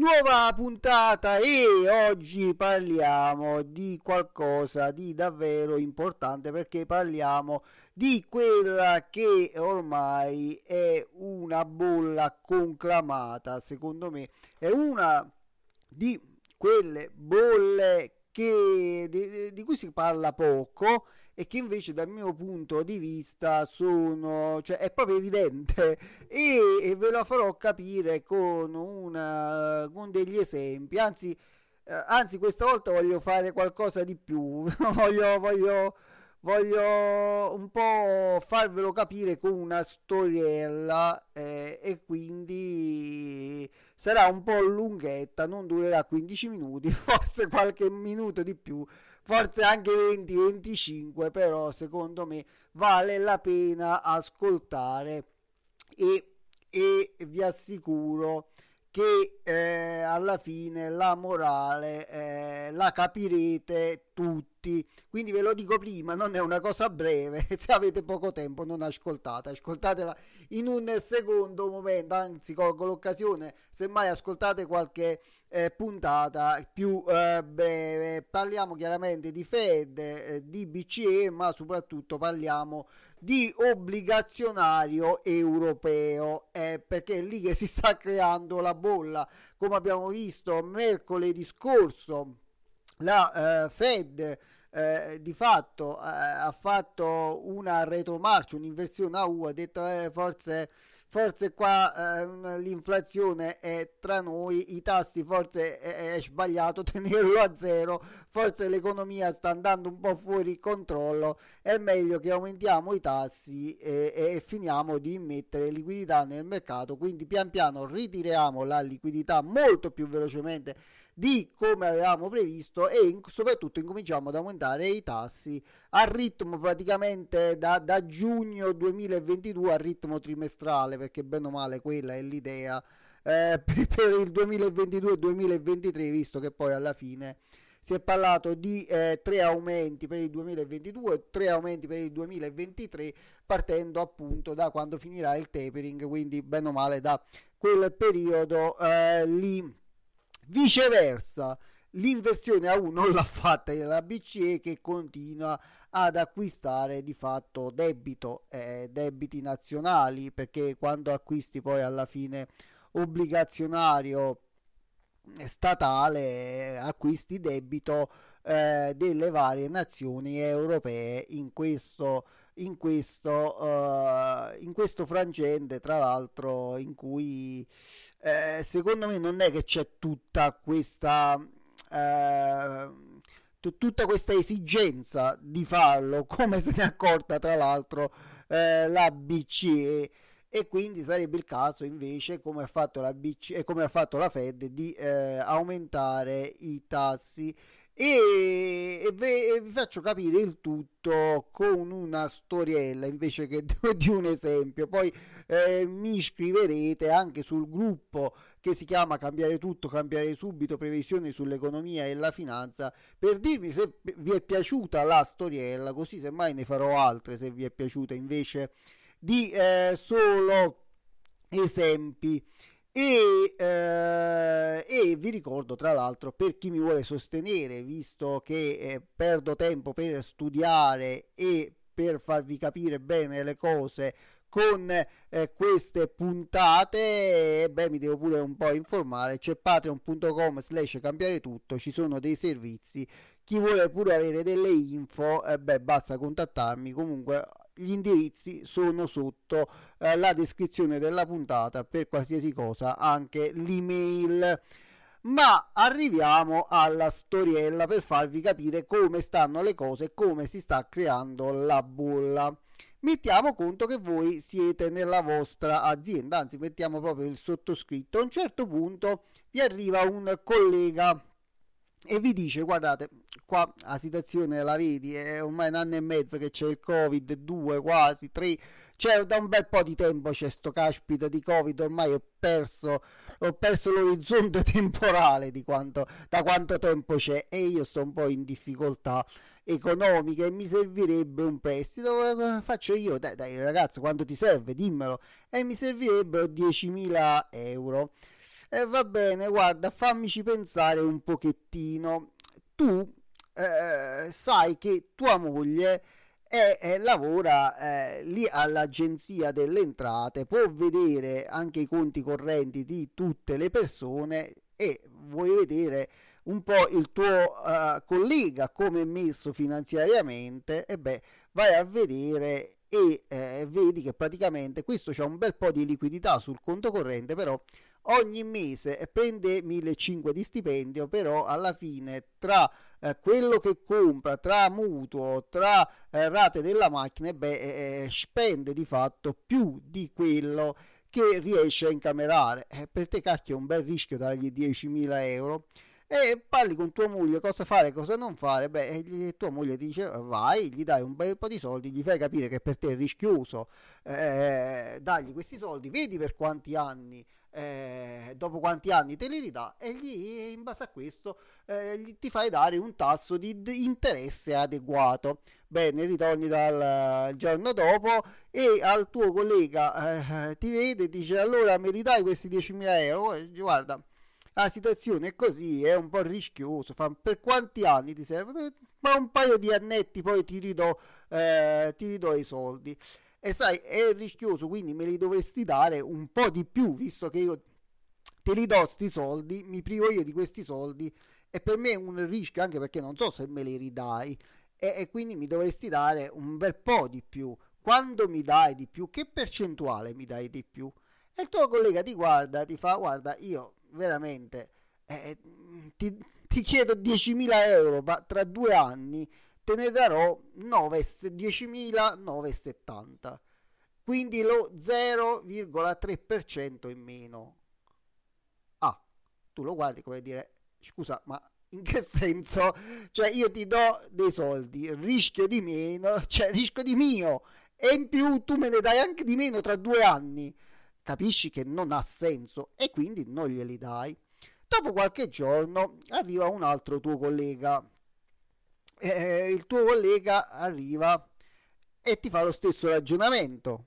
Nuova puntata e oggi parliamo di qualcosa di davvero importante perché parliamo di quella che ormai è una bolla conclamata, secondo me è una di quelle bolle che, di, di cui si parla poco e che invece dal mio punto di vista sono, cioè è proprio evidente e, e ve la farò capire con, una, con degli esempi, anzi, eh, anzi questa volta voglio fare qualcosa di più, voglio, voglio, voglio un po' farvelo capire con una storiella eh, e quindi sarà un po' lunghetta, non durerà 15 minuti, forse qualche minuto di più, forse anche 20-25, però secondo me vale la pena ascoltare e, e vi assicuro che eh, alla fine la morale eh, la capirete tutti tutti, quindi ve lo dico prima, non è una cosa breve, se avete poco tempo non ascoltate, ascoltatela in un secondo momento, anzi colgo l'occasione, semmai ascoltate qualche eh, puntata più eh, breve. Parliamo chiaramente di Fed, eh, di BCE, ma soprattutto parliamo di obbligazionario europeo eh, perché è lì che si sta creando la bolla come abbiamo visto mercoledì scorso la eh, Fed eh, di fatto eh, ha fatto una retromarcia, un'inversione a U, ha detto eh, forse, forse qua eh, l'inflazione è tra noi, i tassi forse è, è, sbagliato tenerlo a zero, forse l'economia sta andando un po' fuori controllo, è meglio che aumentiamo i tassi e, e finiamo di immettere liquidità nel mercato, quindi pian piano ritiriamo la liquidità molto più velocemente di come avevamo previsto e in, soprattutto incominciamo ad aumentare i tassi al ritmo praticamente da, da giugno 2022 al ritmo trimestrale perché bene o male quella è l'idea eh, per il 2022-2023 visto che poi alla fine si è parlato di eh, tre aumenti per il 2022, tre aumenti per il 2023, partendo appunto da quando finirà il tapering, quindi bene o male da quel periodo eh, lì Viceversa, l'inversione a 1 non l'ha fatta la BCE che continua ad acquistare di fatto debito, eh, debiti nazionali, perché quando acquisti poi alla fine obbligazionario eh, statale eh, acquisti debito eh, delle varie nazioni europee in questo in questo, uh, in questo frangente, tra l'altro, in cui eh, secondo me non è che c'è tutta questa. Uh, tutta questa esigenza di farlo, come se ne è accorta tra l'altro eh, la BCE e quindi sarebbe il caso invece come ha fatto la BCE e come ha fatto la Fed di eh, aumentare i tassi e, vi faccio capire il tutto con una storiella invece che di un esempio poi eh, mi iscriverete anche sul gruppo che si chiama cambiare tutto cambiare subito previsioni sull'economia e la finanza per dirmi se vi è piaciuta la storiella così semmai ne farò altre se vi è piaciuta invece di eh, solo esempi e, eh, e, vi ricordo tra l'altro per chi mi vuole sostenere, visto che eh, perdo tempo per studiare e per farvi capire bene le cose con eh, queste puntate, eh, beh mi devo pure un po' informare, c'è patreon.com slash cambiare tutto, ci sono dei servizi, chi vuole pure avere delle info, eh, beh basta contattarmi, comunque gli indirizzi sono sotto eh, la descrizione della puntata per qualsiasi cosa, anche l'email. Ma arriviamo alla storiella per farvi capire come stanno le cose, come si sta creando la bolla. Mettiamo conto che voi siete nella vostra azienda, anzi mettiamo proprio il sottoscritto. A un certo punto vi arriva un collega e vi dice guardate qua la situazione la vedi è ormai un anno e mezzo che c'è il covid due quasi tre cioè da un bel po' di tempo c'è sto caspita di covid ormai ho perso ho perso l'orizzonte temporale di quanto, da quanto tempo c'è e io sto un po' in difficoltà economica e mi servirebbe un prestito faccio io dai, dai ragazzo quanto ti serve dimmelo e mi servirebbero 10.000 euro eh, va bene, guarda, fammici pensare un pochettino. Tu eh, sai che tua moglie è, è eh, lavora eh, lì all'agenzia delle entrate, può vedere anche i conti correnti di tutte le persone e vuoi vedere un po' il tuo uh, collega come è messo finanziariamente e beh vai a vedere e eh, vedi che praticamente questo c'è un bel po' di liquidità sul conto corrente però ogni mese prende 1.500 di stipendio, però alla fine tra eh, quello che compra, tra mutuo, tra eh, rate della macchina, beh, eh, eh spende di fatto più di quello che riesce a incamerare. Eh, per te cacchio è un bel rischio dargli 10.000 euro e parli con tua moglie cosa fare e cosa non fare, beh, eh, tua moglie dice vai, gli dai un bel po' di soldi, gli fai capire che per te è rischioso eh, dargli questi soldi, vedi per quanti anni eh, dopo quanti anni te li ridà e gli, in base a questo eh, gli, ti fai dare un tasso di, di interesse adeguato. Bene, ritorni dal eh, giorno dopo e al tuo collega eh, ti vede e dice allora mi ridai questi 10.000 euro? Eh, e guarda, la situazione è così, è un po' rischioso, fa, per quanti anni ti serve? Eh, ma un paio di annetti poi ti ridò, ti ridò i soldi. E sai, è rischioso, quindi me li dovresti dare un po' di più, visto che io te li do sti soldi, mi privo io di questi soldi e per me è un rischio anche perché non so se me li ridai e, e quindi mi dovresti dare un bel po' di più. Quando mi dai di più, che percentuale mi dai di più? E il tuo collega ti guarda, ti fa guarda, io veramente eh, ti, ti chiedo 10.000 euro, ma tra due anni te ne darò 9, 10.970, quindi lo 0,3% in meno. Ah, tu lo guardi come dire, scusa, ma in che senso? Cioè io ti do dei soldi, rischio di meno, cioè rischio di mio, e in più tu me ne dai anche di meno tra due anni. Capisci che non ha senso e quindi non glieli dai. Dopo qualche giorno arriva un altro tuo collega eh, eh, il tuo collega arriva e ti fa lo stesso ragionamento.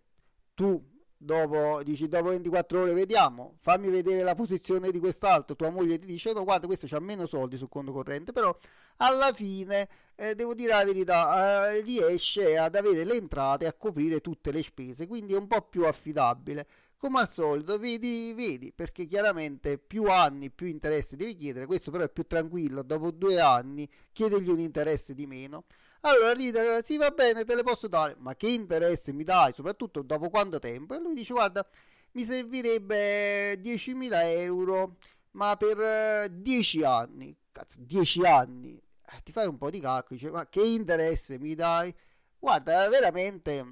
Tu dopo, dici dopo 24 ore vediamo, fammi vedere la posizione di quest'altro, tua moglie ti dice no guarda questo ha meno soldi sul conto corrente, però alla fine eh, devo dire la verità eh, riesce ad avere le entrate a coprire tutte le spese, quindi è un po' più affidabile come al solito vedi, vedi perché chiaramente più anni più interessi devi chiedere questo però è più tranquillo dopo due anni chiedergli un interesse di meno allora Rita sì va bene te le posso dare ma che interesse mi dai soprattutto dopo quanto tempo e lui dice guarda mi servirebbe 10.000 euro ma per 10 eh, anni cazzo 10 anni eh, ti fai un po' di calcolo dice ma che interesse mi dai guarda veramente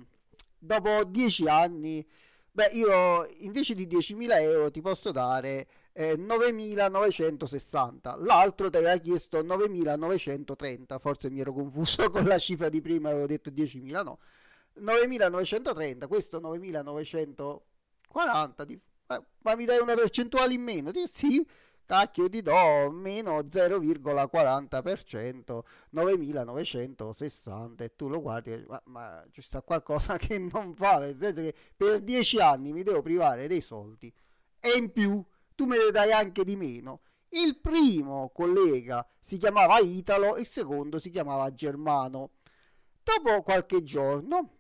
dopo 10 anni Beh, io invece di 10.000 euro ti posso dare eh, 9.960. L'altro ti aveva chiesto 9.930. Forse mi ero confuso con la cifra di prima, avevo detto 10.000, no. 9.930, questo 9.940. Di... Eh, ma mi dai una percentuale in meno? Di... sì cacchio di do meno 0,40%, 9960 e tu lo guardi e dici, ma, ma ci sta qualcosa che non va, nel senso che per 10 anni mi devo privare dei soldi e in più tu me ne dai anche di meno. Il primo collega si chiamava Italo, il secondo si chiamava Germano. Dopo qualche giorno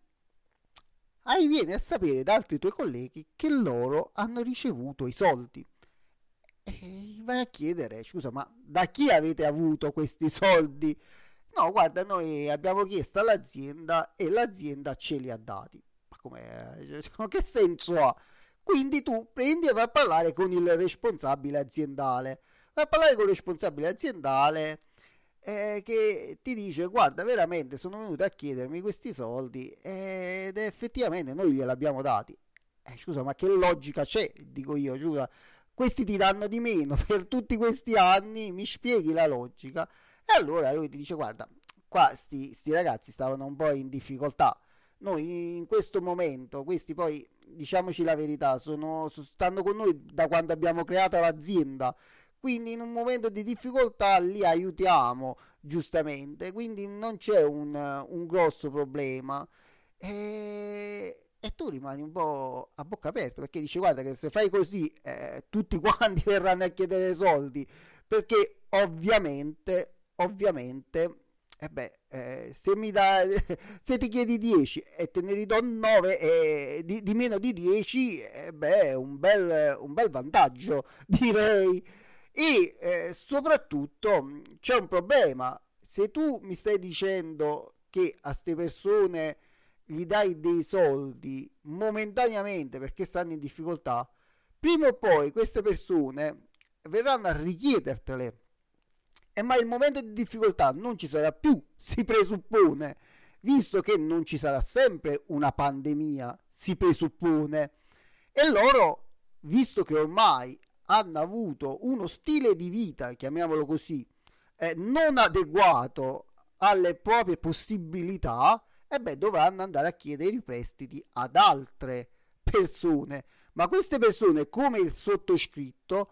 arrivieni a sapere da altri tuoi colleghi che loro hanno ricevuto i soldi. Eh, vai a chiedere, scusa, ma da chi avete avuto questi soldi? No, guarda, noi abbiamo chiesto all'azienda e l'azienda ce li ha dati. Ma come? Che senso ha? Quindi tu prendi e vai a parlare con il responsabile aziendale. Vai a parlare con il responsabile aziendale eh, che ti dice guarda veramente sono venuto a chiedermi questi soldi ed effettivamente noi glieli abbiamo dati. Eh, scusa, ma che logica c'è? Dico io, scusa, questi ti danno di meno per tutti questi anni, mi spieghi la logica? E allora lui ti dice guarda, qua sti, sti ragazzi stavano un po' in difficoltà, noi in questo momento, questi poi diciamoci la verità, sono, stanno con noi da quando abbiamo creato l'azienda, quindi in un momento di difficoltà li aiutiamo giustamente, quindi non c'è un, un grosso problema. E e tu rimani un po' a bocca aperta perché dici guarda che se fai così eh, tutti quanti verranno a chiedere soldi perché ovviamente ovviamente eh beh, eh, se, da, se, ti chiedi 10 e te ne ridò 9 di, di, meno di 10 eh beh, è un bel, un bel vantaggio direi e eh, soprattutto c'è un problema se tu mi stai dicendo che a queste persone gli dai dei soldi momentaneamente perché stanno in difficoltà, prima o poi queste persone verranno a richiedertele. E ma il momento di difficoltà non ci sarà più, si presuppone, visto che non ci sarà sempre una pandemia, si presuppone. E loro, visto che ormai hanno avuto uno stile di vita, chiamiamolo così, eh, non adeguato alle proprie possibilità, e beh, dovranno andare a chiedere i prestiti ad altre persone. Ma queste persone, come il sottoscritto,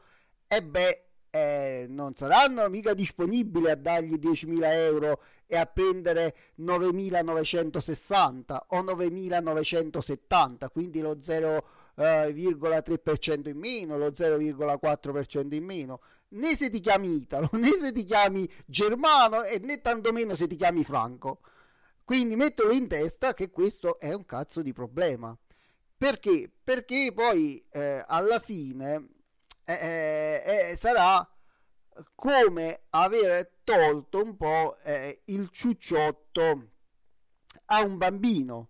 e beh, eh, non saranno mica disponibili a dargli 10.000 euro e a prendere 9.960 o 9.970, quindi lo 0,3% eh, in meno, lo 0,4% in meno. Né se ti chiami Italo, né se ti chiami Germano e né tantomeno se ti chiami Franco. Quindi mettono in testa che questo è un cazzo di problema. Perché? Perché poi eh, alla fine eh, eh, eh sarà come aver tolto un po' eh, il ciucciotto a un bambino.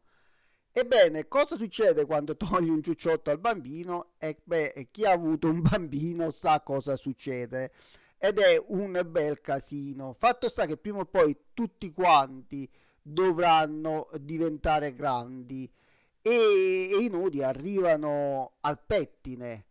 Ebbene, cosa succede quando togli un ciucciotto al bambino? E eh, beh, chi ha avuto un bambino sa cosa succede. Ed è un bel casino. Fatto sta che prima o poi tutti quanti dovranno diventare grandi e, e i nodi arrivano al pettine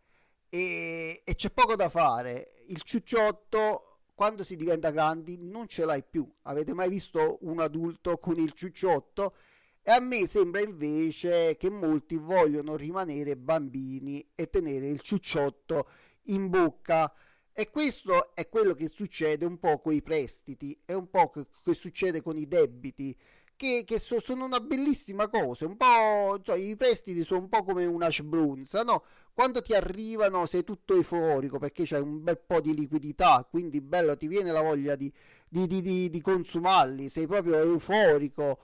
e, e c'è poco da fare. Il ciucciotto quando si diventa grandi non ce l'hai più. Avete mai visto un adulto con il ciucciotto? E a me sembra invece che molti vogliono rimanere bambini e tenere il ciucciotto in bocca. E questo è quello che succede un po' con i prestiti, è un po' che, che succede con i debiti, che, che so, sono una bellissima cosa, un po', cioè, i prestiti sono un po' come una sbrunza, no? Quando ti arrivano sei tutto euforico perché c'è un bel po' di liquidità, quindi bello, ti viene la voglia di, di, di, di consumarli, sei proprio euforico.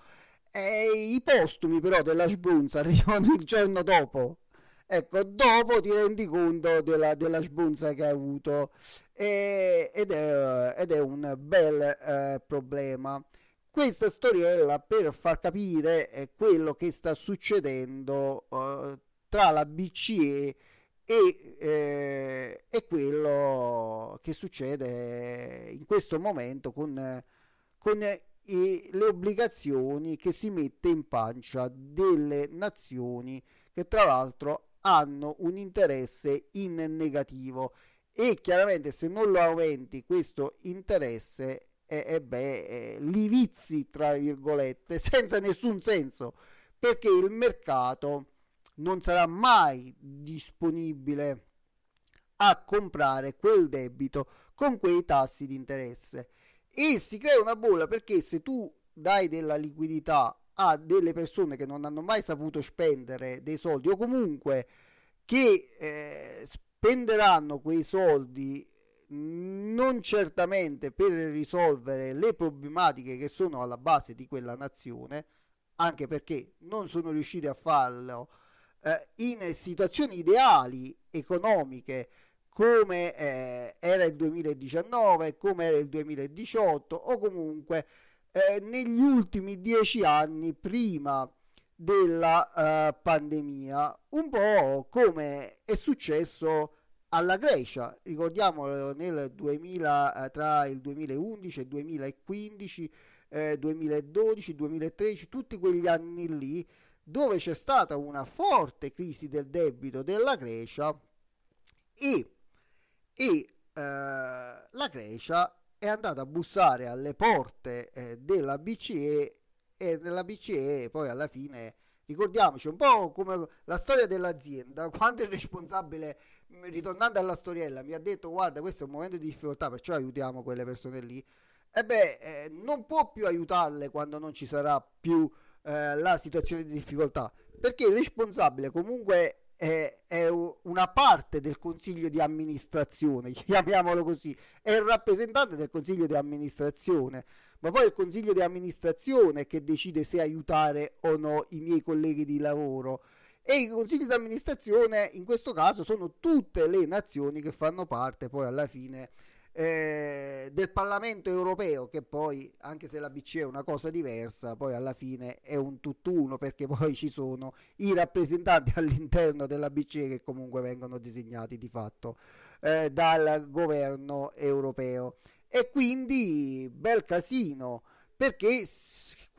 E I postumi però della sbrunza arrivano il giorno dopo, Ecco, dopo ti rendi conto della, della sbonza che hai avuto e, ed, è, ed, è, un bel eh, problema. Questa storiella per far capire quello che sta succedendo eh, tra la BCE e, eh, e, quello che succede in questo momento con, con i, le obbligazioni che si mette in pancia delle nazioni che tra l'altro hanno un interesse in negativo e chiaramente se non lo aumenti questo interesse eh, eh beh, eh, li vizi tra virgolette senza nessun senso perché il mercato non sarà mai disponibile a comprare quel debito con quei tassi di interesse e si crea una bolla perché se tu dai della liquidità a delle persone che non hanno mai saputo spendere dei soldi o comunque che eh, spenderanno quei soldi non certamente per risolvere le problematiche che sono alla base di quella nazione, anche perché non sono riusciti a farlo eh, in situazioni ideali economiche come eh, era il 2019, come era il 2018 o comunque eh, negli ultimi dieci anni prima della eh, pandemia, un po' come è successo alla Grecia. Ricordiamo nel 2000, eh, tra il 2011 e il 2015, eh, 2012, 2013, tutti quegli anni lì dove c'è stata una forte crisi del debito della Grecia e, e eh, la Grecia è andata a bussare alle porte eh, della BCE e nella BCE poi alla fine ricordiamoci un po' come la storia dell'azienda quando il responsabile mm, ritornando alla storiella mi ha detto guarda questo è un momento di difficoltà perciò aiutiamo quelle persone lì e beh eh, non può più aiutarle quando non ci sarà più eh, la situazione di difficoltà perché il responsabile comunque è, è una parte del consiglio di amministrazione, chiamiamolo così, è il rappresentante del consiglio di amministrazione, ma poi è il consiglio di amministrazione che decide se aiutare o no i miei colleghi di lavoro e i consigli di amministrazione in questo caso sono tutte le nazioni che fanno parte poi alla fine eh, del Parlamento europeo, che poi, anche se la BCE è una cosa diversa, poi alla fine è un tutt'uno perché poi ci sono i rappresentanti all'interno della BCE che comunque vengono disegnati di fatto eh, dal governo europeo. E quindi bel casino, perché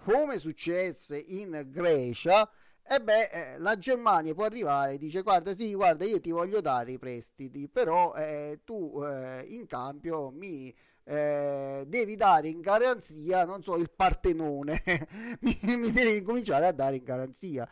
come successe in Grecia, e beh, eh, la Germania può arrivare e dice guarda sì, guarda io ti voglio dare i prestiti, però eh, tu eh, in cambio mi eh, devi dare in garanzia, non so, il Partenone, mi, mi, devi cominciare a dare in garanzia.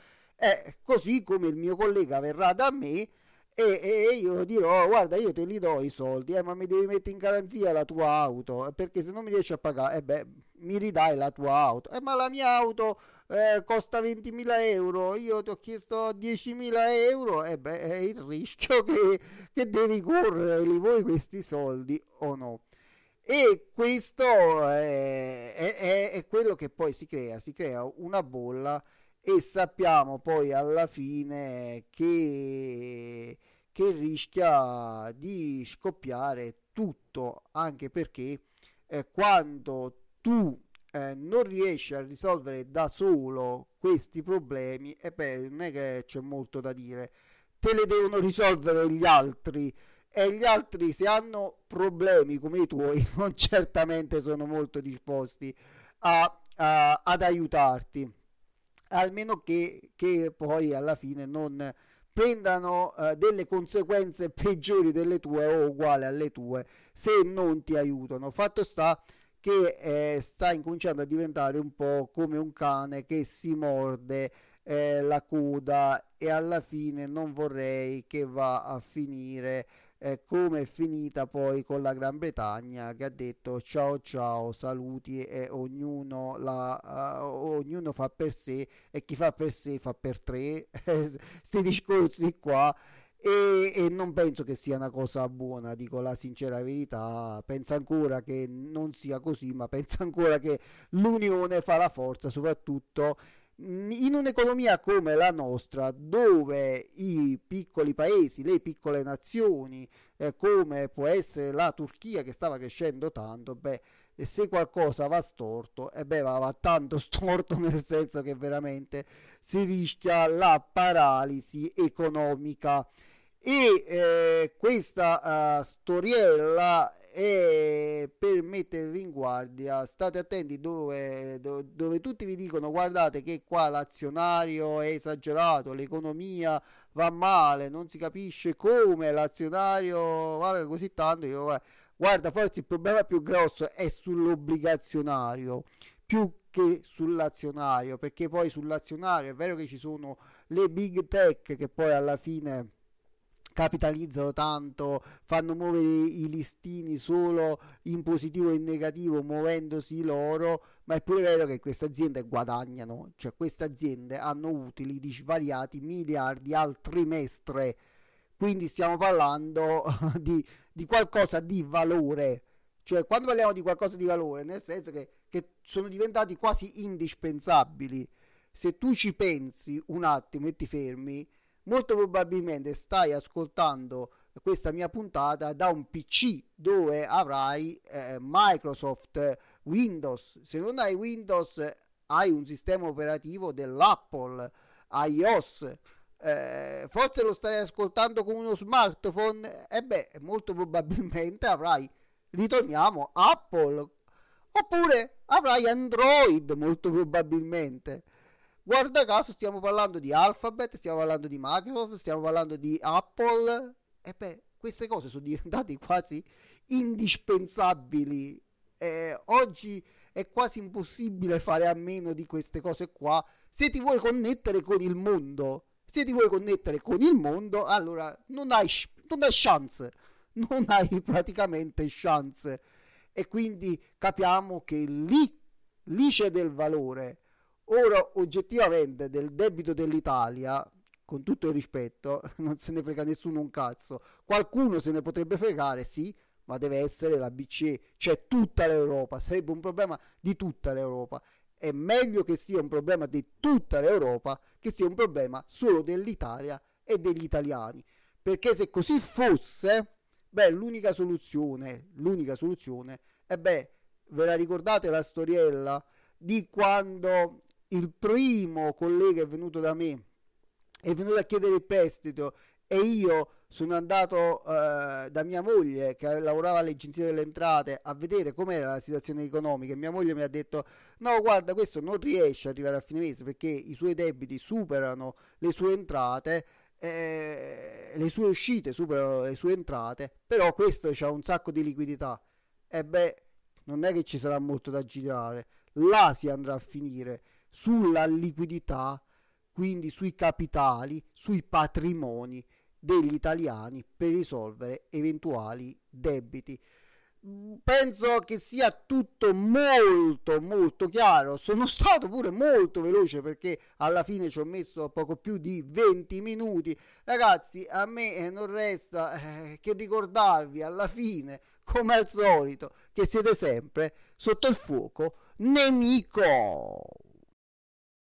così come il mio collega verrà da me e, e, io dirò oh, guarda io te li do i soldi eh, ma mi devi mettere in garanzia la tua auto eh, perché se non mi riesci a pagare eh beh, mi ridai la tua auto eh, ma la mia auto eh, costa 20.000 euro io ti ho chiesto 10.000 euro e eh, beh è il rischio che, che devi correre li vuoi questi soldi o no e questo eh, è, è, è quello che poi si crea si crea una bolla e sappiamo poi alla fine che, che rischia di scoppiare tutto, anche perché eh, quando tu eh, non riesci a risolvere da solo questi problemi, e beh, non è che c'è molto da dire, te le devono risolvere gli altri e gli altri se hanno problemi come i tuoi non certamente sono molto disposti a, a, ad aiutarti almeno che, che poi alla fine non prendano eh, delle conseguenze peggiori delle tue o uguali alle tue se non ti aiutano. Fatto sta che eh, sta incominciando a diventare un po' come un cane che si morde eh, la coda e alla fine non vorrei che va a finire eh, come è finita poi con la Gran Bretagna che ha detto ciao ciao saluti e ognuno, la, uh, ognuno fa per sé e chi fa per sé fa per tre questi discorsi qua e, e, non penso che sia una cosa buona, dico la sincera verità. Penso ancora che non sia così, ma penso ancora che l'unione fa la forza, soprattutto in un'economia come la nostra, dove i piccoli paesi, le piccole nazioni, eh, come può essere la Turchia che stava crescendo tanto, beh, se qualcosa va storto, e eh, beh, va, tanto storto nel senso che veramente si rischia la paralisi economica. E eh, questa eh, storiella e per mettervi in guardia state attenti dove, dove, dove tutti vi dicono guardate che qua l'azionario è esagerato, l'economia va male, non si capisce come l'azionario vale così tanto. Io, eh, guarda, forse il problema più grosso è sull'obbligazionario più che sull'azionario perché poi sull'azionario è vero che ci sono le big tech che poi alla fine capitalizzano tanto, fanno muovere i listini solo in positivo e in negativo, muovendosi loro, ma è pure vero che queste aziende guadagnano, cioè queste aziende hanno utili di svariati miliardi al trimestre, quindi stiamo parlando di, di qualcosa di valore. Cioè, quando parliamo di qualcosa di valore, nel senso che, che sono diventati quasi indispensabili. Se tu ci pensi un attimo e ti fermi, molto probabilmente stai ascoltando questa mia puntata da un PC dove avrai eh, Microsoft Windows. Se non hai Windows hai un sistema operativo dell'Apple iOS. Eh, forse lo stai ascoltando con uno smartphone e eh beh, molto probabilmente avrai ritorniamo Apple oppure avrai Android molto probabilmente. Guarda caso stiamo parlando di Alphabet, stiamo parlando di Microsoft, stiamo parlando di Apple. E beh, queste cose sono diventate quasi indispensabili. Eh, oggi è quasi impossibile fare a meno di queste cose qua. Se ti vuoi connettere con il mondo, se ti vuoi connettere con il mondo, allora non hai, non hai chance, non hai praticamente chance. E quindi capiamo che lì, lì c'è del valore. Ora, oggettivamente, del debito dell'Italia, con tutto il rispetto, non se ne frega nessuno un cazzo. Qualcuno se ne potrebbe fregare, sì, ma deve essere la BCE, cioè tutta l'Europa. Sarebbe un problema di tutta l'Europa. È meglio che sia un problema di tutta l'Europa che sia un problema solo dell'Italia e degli italiani. Perché se così fosse, beh, l'unica soluzione, l'unica soluzione, e eh beh, ve la ricordate la storiella di quando il primo collega è venuto da me, è venuto a chiedere il prestito e io sono andato eh, da mia moglie che lavorava all'agenzia delle entrate a vedere com'era la situazione economica e mia moglie mi ha detto no guarda questo non riesce ad arrivare a fine mese perché i suoi debiti superano le sue entrate eh, le sue uscite superano le sue entrate però questo ha un sacco di liquidità e beh non è che ci sarà molto da girare là si andrà a finire sulla liquidità, quindi sui capitali, sui patrimoni degli italiani per risolvere eventuali debiti. Mm, penso che sia tutto molto molto chiaro. Sono stato pure molto veloce perché alla fine ci ho messo poco più di 20 minuti. Ragazzi, a me eh, non resta eh, che ricordarvi alla fine, come al solito, che siete sempre sotto il fuoco nemico.